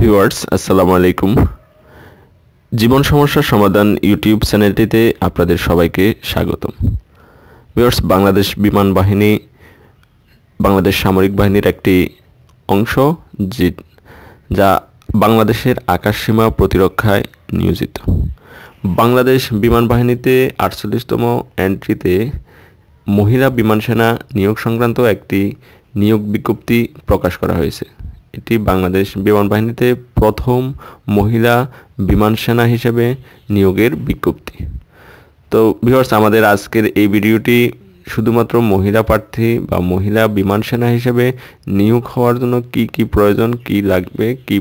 viewers আসসালামু আলাইকুম জীবন সমস্যার সমাধান ইউটিউব চ্যানেলটিতে আপনাদের সবাইকে স্বাগতম ভিউয়ার্স বাংলাদেশ বিমান বাহিনী বাংলাদেশ সামরিক বাহিনীর একটি অংশ যা বাংলাদেশের আকাশসীমা প্রতিরক্ষায় নিয়োজিত বাংলাদেশ বিমান বাহিনীতে আটচল্লিশতম এন্ট্রিতে মহিলা বিমান সেনা নিয়োগ সংক্রান্ত একটি নিয়োগ বিজ্ঞপ্তি প্রকাশ করা হয়েছে এটি বাংলাদেশ বিমান বাহিনীতে প্রথম মহিলা বিমান সেনা হিসেবে নিয়োগের বিজ্ঞপ্তি তো ভিউয়ার্স আমাদের আজকের এই ভিডিওটি শুধুমাত্র মহিলা প্রার্থী বা মহিলা বিমান সেনা হিসেবে নিয়োগ হওয়ার জন্য কি কি প্রয়োজন কি লাগবে কি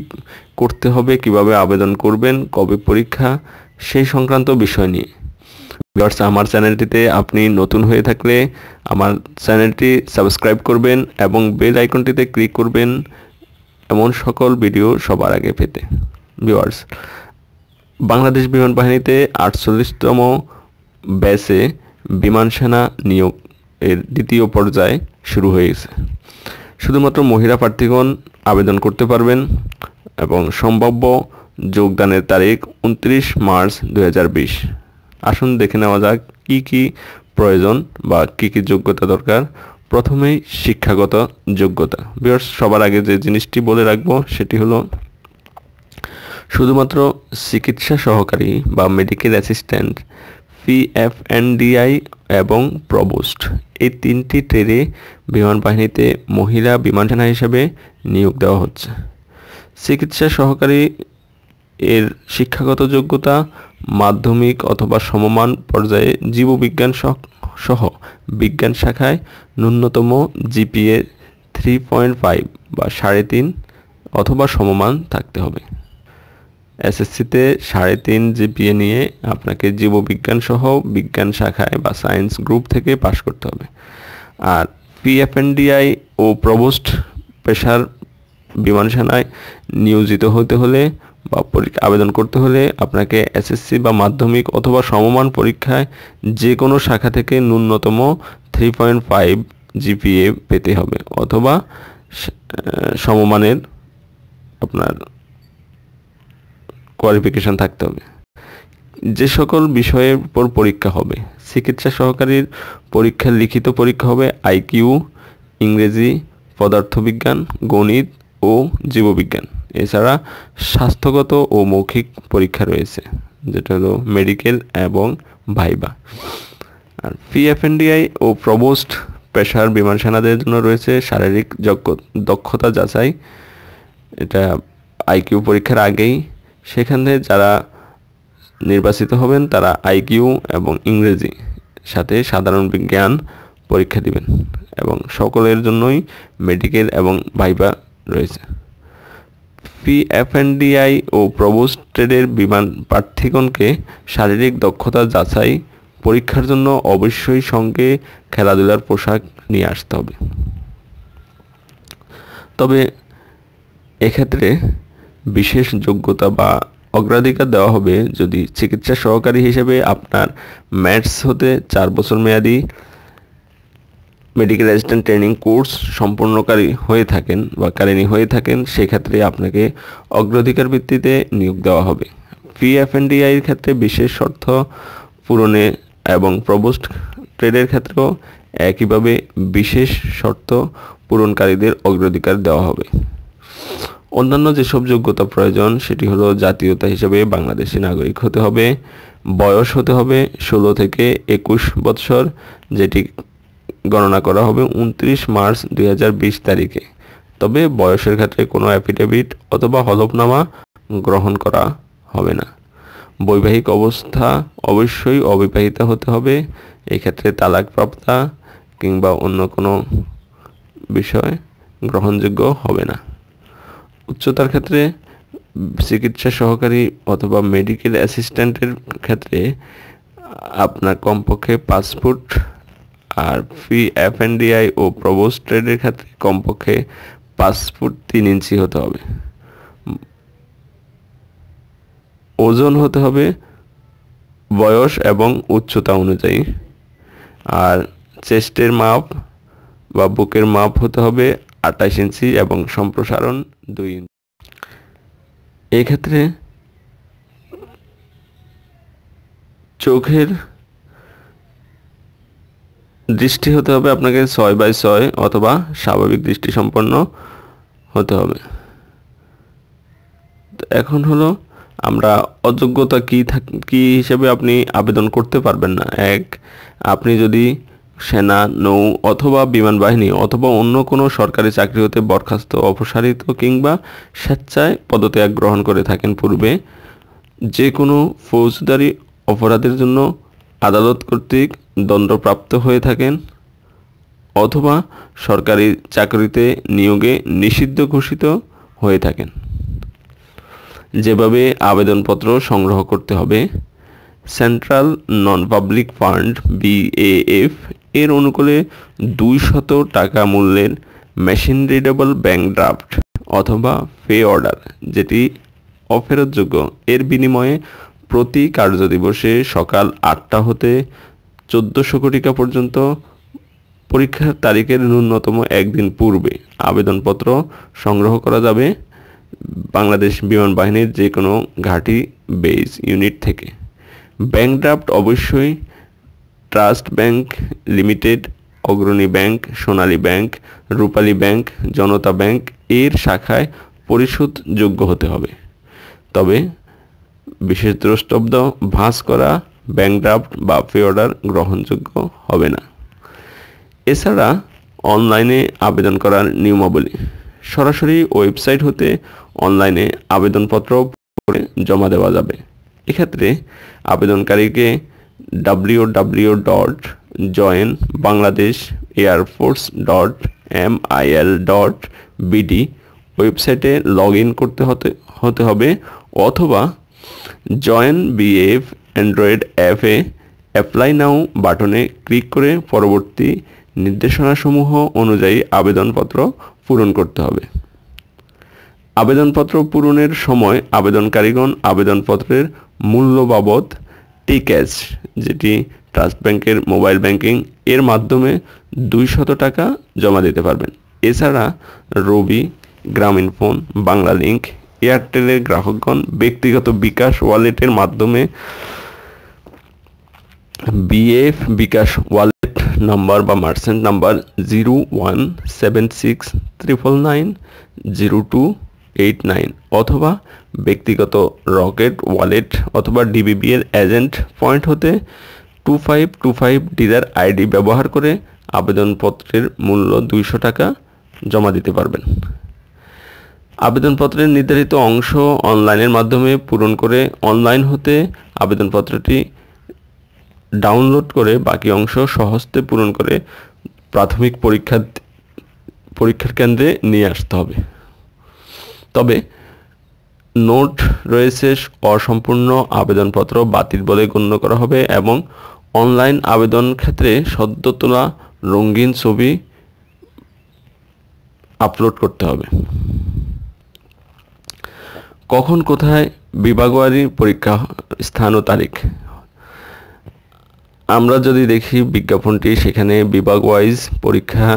করতে হবে কিভাবে আবেদন করবেন কবে পরীক্ষা সেই সংক্রান্ত বিষয় নিয়ে ভিউয়ার্স আমার চ্যানেলটিতে আপনি নতুন হয়ে থাকলে আমার চ্যানেলটি সাবস্ক্রাইব করবেন এবং বেল আইকনটিতে ক্লিক করবেন এমন সকল ভিডিও সবার আগে পেতে ভিওয়ার্স বাংলাদেশ বিমান বাহিনীতে আটচল্লিশতম ব্যাচে বিমান সেনা নিয়োগ এর দ্বিতীয় পর্যায়ে শুরু হয়ে গেছে শুধুমাত্র মহিলা প্রার্থীগণ আবেদন করতে পারবেন এবং সম্ভাব্য যোগদানের তারিখ উনত্রিশ মার্চ দু আসুন দেখে নেওয়া যাক কি কি প্রয়োজন বা কি কি যোগ্যতা দরকার প্রথমেই শিক্ষাগত যোগ্যতা বিয়ার্স সবার আগে যে জিনিসটি বলে রাখবো সেটি হলো শুধুমাত্র চিকিৎসা সহকারী বা মেডিকেল অ্যাসিস্ট্যান্ট পিএফএনডিআই এবং প্রবোস্ট এই তিনটি ট্রেডে বিমান বাহিনীতে মহিলা বিমান সেনা হিসেবে নিয়োগ দেওয়া হচ্ছে চিকিৎসা সহকারী এর শিক্ষাগত যোগ্যতা মাধ্যমিক অথবা সমমান পর্যায়ে জীববিজ্ঞান সহ বিজ্ঞান শাখায় ন্যূনতম জিপিএ থ্রি পয়েন্ট ফাইভ বা সাড়ে তিন অথবা সমমান থাকতে হবে এসএসসিতে সাড়ে তিন জিপিএ নিয়ে আপনাকে জীববিজ্ঞান সহ বিজ্ঞান শাখায় বা সায়েন্স গ্রুপ থেকে পাশ করতে হবে আর পিএফএনডিআই ও প্রবোস্ট পেশার বিমান সেনায় নিয়োজিত হতে হলে বা পরীক্ষা আবেদন করতে হলে আপনাকে এসএসসি বা মাধ্যমিক অথবা সমমান পরীক্ষায় যে কোনো শাখা থেকে ন্যূনতম থ্রি পয়েন্ট ফাইভ জিপিএ পেতে হবে অথবা সমমানের আপনার কোয়ালিফিকেশান থাকতে হবে যে সকল বিষয়ের উপর পরীক্ষা হবে চিকিৎসা সহকারীর পরীক্ষা লিখিত পরীক্ষা হবে আইকিউ ইংরেজি পদার্থবিজ্ঞান গণিত ও জীববিজ্ঞান এছাড়া স্বাস্থ্যগত ও মৌখিক পরীক্ষা রয়েছে যেটা হলো মেডিকেল এবং ভাইবা আর পিএফএনডিআই ও প্রবোস্ট পেশার বিমান সেনাদের জন্য রয়েছে শারীরিক দক্ষতা যাচাই এটা আইকিউ পরীক্ষার আগেই সেখানে যারা নির্বাচিত হবেন তারা আইকিউ এবং ইংরেজি সাথে সাধারণ বিজ্ঞান পরীক্ষা দিবেন এবং সকলের জন্যই মেডিকেল এবং ভাইবা রয়েছে পিএফএনডিআই ও প্রবোস্ট বিমান প্রার্থীগণকে শারীরিক দক্ষতা যাচাই পরীক্ষার জন্য অবশ্যই সঙ্গে খেলাধুলার পোশাক নিয়ে আসতে হবে তবে এক্ষেত্রে বিশেষ যোগ্যতা বা অগ্রাধিকার দেওয়া হবে যদি চিকিৎসা সহকারী হিসেবে আপনার ম্যাটস হতে চার বছর মেয়াদি মেডিকেল অ্যাসিস্ট্যান্ট ট্রেনিং কোর্স সম্পূর্ণকারী হয়ে থাকেন বা কারিনী হয়ে থাকেন সেক্ষেত্রে আপনাকে অগ্রাধিকার ভিত্তিতে নিয়োগ দেওয়া হবে পি ফি এর ক্ষেত্রে বিশেষ শর্ত পূরণে এবং প্রবোস্ট ট্রেডের ক্ষেত্রেও একইভাবে বিশেষ শর্ত পূরণকারীদের অগ্রাধিকার দেওয়া হবে অন্যান্য যেসব যোগ্যতা প্রয়োজন সেটি হলো জাতীয়তা হিসেবে বাংলাদেশি নাগরিক হতে হবে বয়স হতে হবে ষোলো থেকে একুশ বৎসর যেটি গণনা করা হবে উনত্রিশ মার্চ দুই তারিখে তবে বয়সের ক্ষেত্রে কোনো অ্যাফিডেভিট অথবা হলফনামা গ্রহণ করা হবে না বৈবাহিক অবস্থা অবশ্যই অবিবাহিত হতে হবে এক্ষেত্রে তালাকপ্রাপ্তা কিংবা অন্য কোনো বিষয় গ্রহণযোগ্য হবে না উচ্চতার ক্ষেত্রে চিকিৎসা সহকারী অথবা মেডিকেল অ্যাসিস্ট্যান্টের ক্ষেত্রে আপনার কমপক্ষে পাসপোর্ট আর ফি এফএনডিআই ও প্রবোস ট্রেডের ক্ষেত্রে কমপক্ষে পাঁচ ফুট তিন ইঞ্চি হতে হবে ওজন হতে হবে বয়স এবং উচ্চতা অনুযায়ী আর চেস্টের মাপ বা বুকের মাপ হতে হবে আঠাশ ইঞ্চি এবং সম্প্রসারণ দুই ইঞ্চি এক্ষেত্রে চোখের দৃষ্টি হতে হবে আপনাকে ছয় বাই ছয় অথবা স্বাভাবিক দৃষ্টি সম্পন্ন হতে হবে এখন হলো আমরা অযোগ্যতা কি থাক কি হিসেবে আপনি আবেদন করতে পারবেন না এক আপনি যদি সেনা নৌ অথবা বিমান বাহিনী অথবা অন্য কোনো সরকারি চাকরি হতে বরখাস্ত অপসারিত কিংবা স্বেচ্ছায় পদত্যাগ গ্রহণ করে থাকেন পূর্বে যে কোনো ফৌজদারি অপরাধের জন্য আদালত কর্তৃক দণ্ডপ্রাপ্ত হয়ে থাকেন অথবা সরকারি চাকরিতে নিয়োগে নিষিদ্ধ ঘোষিত হয়ে থাকেন যেভাবে আবেদনপত্র সংগ্রহ করতে হবে central non public fund BAF এর অনুকূলে দুই শত টাকা মূল্যের মেশিন রিডেবল ব্যাংক ড্রাফট অথবা পে অর্ডার যেটি অফেরতযোগ্য এর বিনিময়ে প্রতি কার্যদিবসে সকাল আটটা হতে চোদ্দোশো কোটি টাকা পর্যন্ত পরীক্ষার তারিখের ন্যূনতম একদিন পূর্বে আবেদনপত্র সংগ্রহ করা যাবে বাংলাদেশ বিমান বাহিনীর যে কোনো ঘাঁটি বেস ইউনিট থেকে ব্যাংক ড্রাফট অবশ্যই trust bank limited Agrani bank Sonali bank Rupali bank Janata bank এর শাখায় পরিশোধযোগ্য হতে হবে তবে বিশেষ দ্রষ্টব্দ ভাঁজ করা ব্যাংক ড্রাফট বা পে অর্ডার গ্রহণযোগ্য হবে না এছাড়া অনলাইনে আবেদন করার নিয়মাবলী সরাসরি ওয়েবসাইট হতে অনলাইনে আবেদনপত্র করে জমা দেওয়া যাবে এক্ষেত্রে আবেদনকারীকে W W dot join Bangladesh air force dot M IL dot BD ওয়েবসাইটে লগ ইন করতে হতে হতে হবে অথবা জয়েন বিএফ অ্যান্ড্রয়েড অ্যাপে অ্যাপ্লাই নাও বাটনে ক্লিক করে পরবর্তী নির্দেশনাসমূহ অনুযায়ী আবেদনপত্র পূরণ করতে হবে আবেদনপত্র পূরণের সময় আবেদনকারীগণ আবেদনপত্রের মূল্য বাবদ টি ক্যাশ যেটি ট্রাস্ট ব্যাংকের মোবাইল ব্যাংকিং এর মাধ্যমে দুই শত টাকা জমা দিতে পারবেন এছাড়া রবি গ্রামীণ ফোন বাংলা লিঙ্ক এয়ারটেলের গ্রাহকগণ ব্যক্তিগত বিকাশ ওয়ালেটের মাধ্যমে বিএফ বিকাশ ওয়ালেট নাম্বার বা merchant number zero one seven six triple nine zero two eight nine অথবা ব্যক্তিগত রকেট ওয়ালেট অথবা ডিবিবিএর এজেন্ট পয়েন্ট হতে two five two five dealer ID ব্যবহার করে আবেদনপত্রের মূল্য দুইশো টাকা জমা দিতে পারবেন আবেদনপত্রের নির্ধারিত অংশ অনলাইনের মাধ্যমে পূরণ করে অনলাইন হতে আবেদনপত্রটি ডাউনলোড করে বাকি অংশ সহজতে পূরণ করে প্রাথমিক পরীক্ষা পরীক্ষার কেন্দ্রে নিয়ে আসতে হবে তবে নোট রয়েছে অসম্পূর্ণ আবেদনপত্র বাতিল বলে গণ্য করা হবে এবং অনলাইন আবেদন ক্ষেত্রে সদ্য তোলা রঙিন ছবি আপলোড করতে হবে কখন কোথায় বিভাগওয়ারি পরীক্ষা স্থান ও তারিখ আমরা যদি দেখি বিজ্ঞাপনটি সেখানে বিভাগ ওয়াইজ পরীক্ষা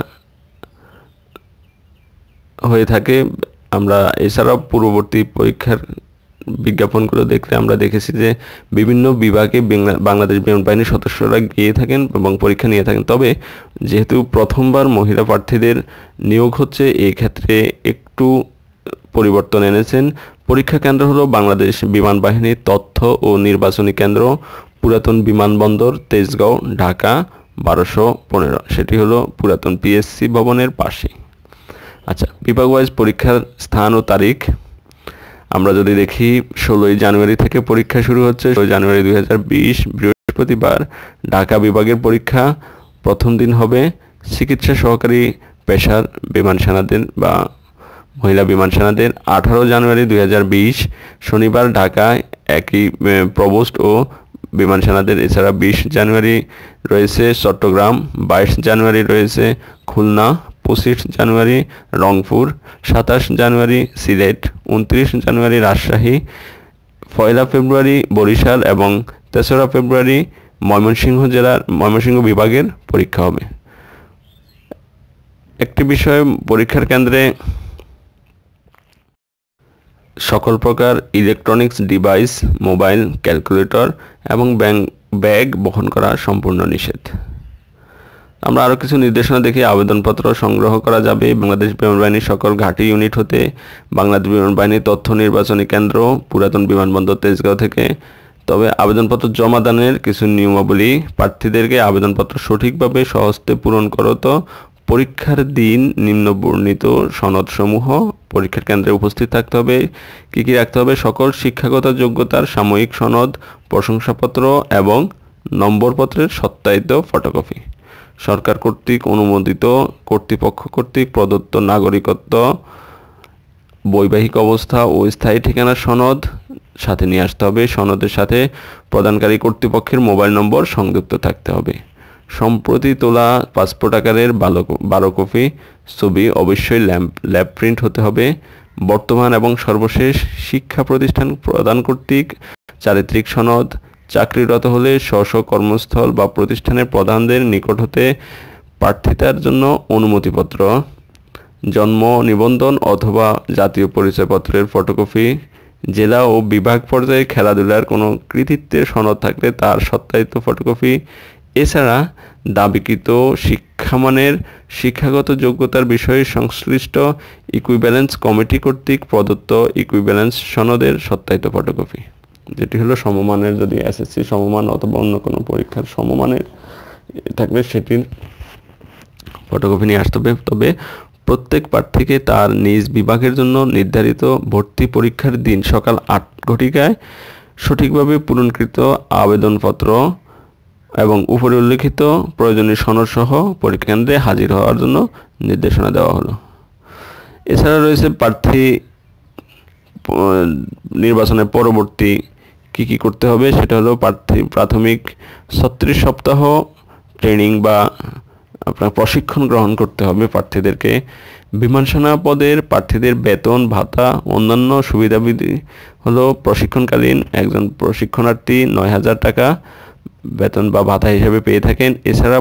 হয়ে থাকে আমরা এছাড়াও পূর্ববর্তী পরীক্ষার বিজ্ঞাপনগুলো দেখতে আমরা দেখেছি যে বিভিন্ন বিভাগে বাংলাদেশ বাহিনীর সদস্যরা গিয়ে থাকেন এবং পরীক্ষা নিয়ে থাকেন তবে যেহেতু প্রথমবার মহিলা প্রার্থীদের নিয়োগ হচ্ছে এই ক্ষেত্রে একটু পরিবর্তন এনেছেন পরীক্ষা কেন্দ্র হলো বাংলাদেশ বিমান বাহিনীর তথ্য ও নির্বাচনী কেন্দ্র পুরাতন বিমানবন্দর তেজগাঁও ঢাকা বারোশো পনেরো সেটি হলো পুরাতন পিএসসি ভবনের পাশে আচ্ছা বিভাগ ওয়াইজ পরীক্ষার স্থান ও তারিখ আমরা যদি দেখি ষোলোই জানুয়ারি থেকে পরীক্ষা শুরু হচ্ছে ষোলোই জানুয়ারি দুই বৃহস্পতিবার ঢাকা বিভাগের পরীক্ষা প্রথম দিন হবে চিকিৎসা সহকারী পেশার বিমান সেনাদের বা মহিলা বিমান সেনাদের আঠারো জানুয়ারি দুই শনিবার ঢাকায় একই প্রবোস্ট ও বিমান সেনাদের এছাড়া বিশ জানুয়ারি রয়েছে চট্টগ্রাম বাইশ জানুয়ারি রয়েছে খুলনা পঁচিশ জানুয়ারি রংপুর সাতাশ জানুয়ারি সিলেট উনত্রিশ জানুয়ারি রাজশাহী পয়লা ফেব্রুয়ারি বরিশাল এবং তেসরা ফেব্রুয়ারি ময়মনসিংহ জেলার ময়মনসিংহ বিভাগের পরীক্ষা হবে একটি বিষয় পরীক্ষার কেন্দ্রে সকল প্রকার ইলেকট্রনিক্স ডিভাইস মোবাইল ক্যালকুলেটর এবং ব্যাগ বহন করা সম্পূর্ণ নিষেধ আমরা আরও কিছু নির্দেশনা দেখি আবেদনপত্র সংগ্রহ করা যাবে বাংলাদেশ বিমান বাহিনীর সকল ঘাঁটি ইউনিট হতে বাংলাদেশ বিমান বাহিনীর তথ্য নির্বাচনী কেন্দ্র পুরাতন বিমানবন্দর তেজগাঁও থেকে তবে আবেদনপত্র জমাদানের কিছু নিয়মাবলী প্রার্থীদেরকে আবেদনপত্র সঠিকভাবে সহজতে পূরণ করত পরীক্ষার দিন নিম্নবর্ণিত সনদসমূহ পরীক্ষার কেন্দ্রে উপস্থিত থাকতে হবে কী কী রাখতে হবে সকল শিক্ষাগত যোগ্যতার সাময়িক সনদ প্রশংসাপত্র এবং নম্বরপত্রের সত্যায়িত ফটোকপি সরকার কর্তৃক অনুমোদিত কর্তৃপক্ষ কর্তৃক প্রদত্ত নাগরিকত্ব বৈবাহিক অবস্থা ও স্থায়ী ঠিকানা সনদ সাথে নিয়ে আসতে হবে সনদের সাথে প্রদানকারী কর্তৃপক্ষের মোবাইল নম্বর সংযুক্ত থাকতে হবে সম্প্রতি তোলা পাসপোর্ট আকারের বালো বারো কপি ছবি অবশ্যই ল্যাম্প ল্যাব প্রিন্ট হতে হবে বর্তমান এবং সর্বশেষ শিক্ষা প্রতিষ্ঠান প্রদান কর্তৃক চারিত্রিক সনদ চাকরিরত হলে স্ব কর্মস্থল বা প্রতিষ্ঠানের প্রধানদের নিকট হতে প্রার্থিতার জন্য অনুমতিপত্র জন্ম নিবন্ধন অথবা জাতীয় পরিচয়পত্রের ফটোকপি জেলা ও বিভাগ পর্যায়ে খেলাধুলার কোনো কৃতিত্বের সনদ থাকলে তার সত্যায়িত ফটোকপি এছাড়া দাবিকৃত শিক্ষামানের শিক্ষাগত যোগ্যতার বিষয়ে সংশ্লিষ্ট ইকুইব্যালেন্স কমিটি কর্তৃক প্রদত্ত ইকুইব্যালেন্স সনদের সত্যায়িত ফটোকপি যেটি হলো সমমানের যদি এসএসসি সমমান অথবা অন্য কোনো পরীক্ষার সমমানের থাকবে সেটির ফটোকপি নিয়ে আসতে হবে তবে প্রত্যেক প্রার্থীকে তার নিজ বিভাগের জন্য নির্ধারিত ভর্তি পরীক্ষার দিন সকাল আট ঘটিকায় সঠিকভাবে পূরণকৃত আবেদনপত্র এবং উপরে উল্লেখিত প্রয়োজনীয় সনদসহ পরীক্ষাকেন্দ্রে হাজির হওয়ার জন্য নির্দেশনা দেওয়া হলো এছাড়া রয়েছে প্রার্থী নির্বাচনের পরবর্তী কি কি করতে হবে সেটা হলো প্রার্থী প্রাথমিক ছত্রিশ সপ্তাহ ট্রেনিং বা আপনার প্রশিক্ষণ গ্রহণ করতে হবে প্রার্থীদেরকে বিমানসেনা পদের প্রার্থীদের বেতন ভাতা অন্যান্য সুবিধাবিধি হলো প্রশিক্ষণকালীন একজন প্রশিক্ষণার্থী নয় হাজার টাকা বেতন বা ভাতা হিসেবে পেয়ে থাকেন এছাড়া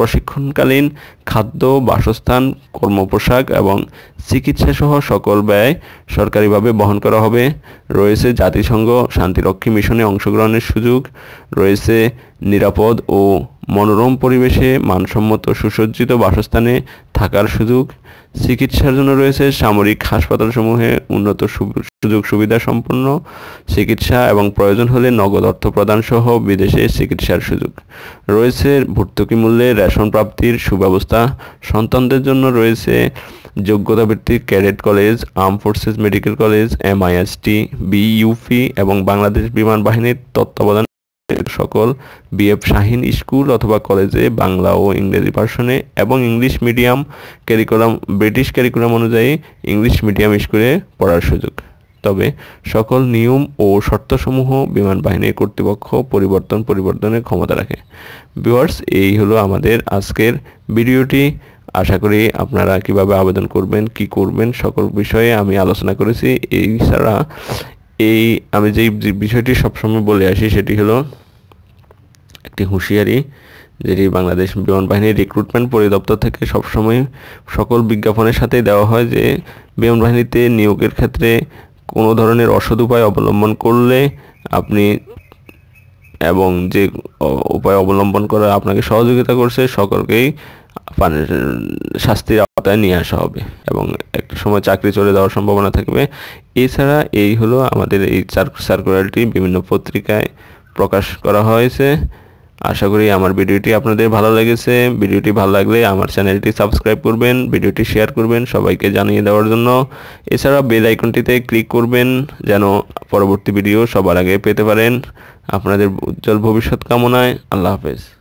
প্রশিক্ষণকালীন খাদ্য বাসস্থান কর্মপোশাক এবং চিকিৎসাসহ সকল ব্যয় সরকারিভাবে বহন করা হবে রয়েছে জাতিসংঘ শান্তিরক্ষী মিশনে অংশগ্রহণের সুযোগ রয়েছে নিরাপদ ও মনোরম পরিবেশে মানসম্মত সুসজ্জিত বাসস্থানে থাকার সুযোগ চিকিৎসার জন্য রয়েছে সামরিক হাসপাতালসমূহে উন্নত সুযোগ সুবিধা সম্পন্ন চিকিৎসা এবং প্রয়োজন হলে নগদ অর্থ প্রদান সহ বিদেশে চিকিৎসার সুযোগ রয়েছে ভর্তুকি মূল্যে আসন প্রাপ্তির সুব্যবস্থা সন্তানদের জন্য রয়েছে যোগ্যতা ভিত্তিক cadet college arm forces medical college MIST BUP এবং বাংলাদেশ বিমান বাহিনীর তত্ত্বাবধান সকল বিএফ শাহিন স্কুল অথবা কলেজে বাংলা ও ইংরেজি ভার্সনে এবং English medium curriculum British curriculum অনুযায়ী ইংলিশ মিডিয়াম স্কুলে পড়ার সুযোগ তবে সকল নিয়ম ও শর্তসমূহ বিমান বাহিনীর কর্তৃপক্ষ পরিবর্তন পরিবর্তনের ক্ষমতা রাখে ভিউয়ার্স এই হলো আমাদের আজকের ভিডিওটি আশা করি আপনারা কিভাবে আবেদন করবেন কি করবেন সকল বিষয়ে আমি আলোচনা করেছি এই ছাড়া এই আমি যেই বিষয়টি সবসময় বলে আসি সেটি হলো একটি হুঁশিয়ারি যেটি বাংলাদেশ বিমান বাহিনীর রিক্রুটমেন্ট পরিদপ্তর থেকে সবসময় সকল বিজ্ঞাপনের সাথে দেওয়া হয় যে বিমান বাহিনীতে নিয়োগের ক্ষেত্রে কোনো ধরনের অসৎ উপায় অবলম্বন করলে আপনি এবং যে উপায় অবলম্বন করে আপনাকে সহযোগিতা করছে সকলকেই শাস্তির আওতায় নিয়ে আসা হবে এবং একটা সময় চাকরি চলে যাওয়ার সম্ভাবনা থাকবে এছাড়া এই হলো আমাদের এই সার্কুলারটি বিভিন্ন পত্রিকায় প্রকাশ করা হয়েছে আশা করি আমার ভিডিওটি আপনাদের ভালো লেগেছে ভিডিওটি ভালো লাগলে আমার চ্যানেলটি সাবস্ক্রাইব করবেন ভিডিওটি শেয়ার করবেন সবাইকে জানিয়ে দেওয়ার জন্য এছাড়া বেল আইকনটিতে ক্লিক করবেন যেন পরবর্তী ভিডিও সবার আগে পেতে পারেন আপনাদের উজ্জ্বল ভবিষ্যৎ কামনায় আল্লাহ হাফেজ